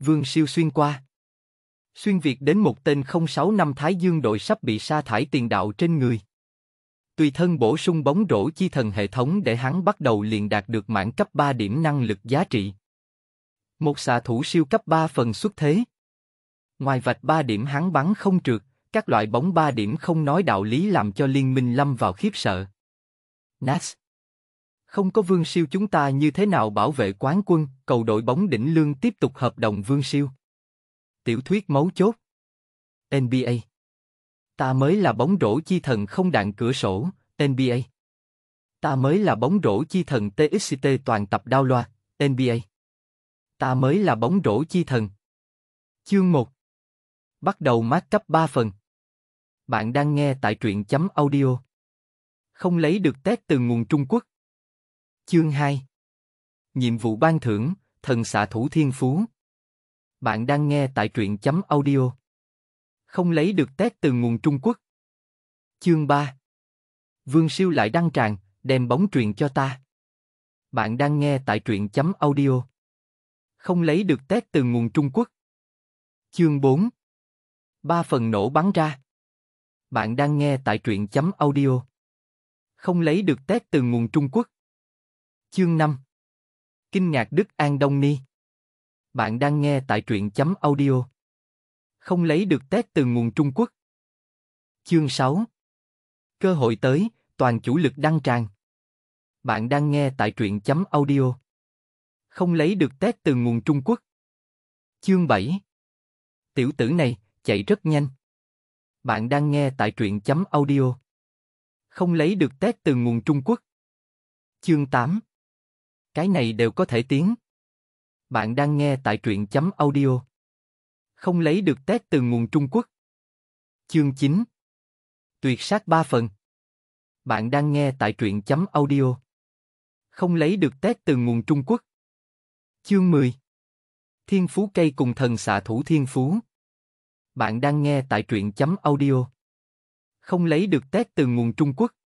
Vương Siêu xuyên qua. Xuyên Việt đến một tên 06 năm Thái Dương đội sắp bị sa thải tiền đạo trên người. Tùy thân bổ sung bóng rổ chi thần hệ thống để hắn bắt đầu liền đạt được mãn cấp 3 điểm năng lực giá trị. Một xạ thủ siêu cấp 3 phần xuất thế. Ngoài vạch 3 điểm hắn bắn không trượt, các loại bóng 3 điểm không nói đạo lý làm cho liên minh lâm vào khiếp sợ. Nas không có Vương Siêu chúng ta như thế nào bảo vệ quán quân, cầu đội bóng đỉnh lương tiếp tục hợp đồng Vương Siêu. Tiểu thuyết mấu chốt. NBA. Ta mới là bóng rổ chi thần không đạn cửa sổ, NBA. Ta mới là bóng rổ chi thần TXT toàn tập đao loa, NBA. Ta mới là bóng rổ chi thần. Chương 1 Bắt đầu mát cấp 3 phần. Bạn đang nghe tại truyện chấm audio. Không lấy được test từ nguồn Trung Quốc. Chương 2 Nhiệm vụ ban thưởng, thần xạ thủ thiên phú Bạn đang nghe tại truyện chấm audio Không lấy được test từ nguồn Trung Quốc Chương 3 Vương siêu lại đăng tràng, đem bóng truyền cho ta Bạn đang nghe tại truyện chấm audio Không lấy được test từ nguồn Trung Quốc Chương 4 Ba phần nổ bắn ra Bạn đang nghe tại truyện chấm audio Không lấy được test từ nguồn Trung Quốc Chương 5 Kinh ngạc Đức An Đông Ni Bạn đang nghe tại truyện chấm audio Không lấy được tét từ nguồn Trung Quốc Chương 6 Cơ hội tới, toàn chủ lực đăng tràn Bạn đang nghe tại truyện chấm audio Không lấy được tét từ nguồn Trung Quốc Chương 7 Tiểu tử này, chạy rất nhanh Bạn đang nghe tại truyện chấm audio Không lấy được tét từ nguồn Trung Quốc Chương 8 cái này đều có thể tiến. Bạn đang nghe tại truyện chấm audio. Không lấy được test từ nguồn Trung Quốc. Chương 9 Tuyệt sát 3 phần Bạn đang nghe tại truyện chấm audio. Không lấy được test từ nguồn Trung Quốc. Chương 10 Thiên phú cây cùng thần xạ thủ thiên phú. Bạn đang nghe tại truyện chấm audio. Không lấy được test từ nguồn Trung Quốc.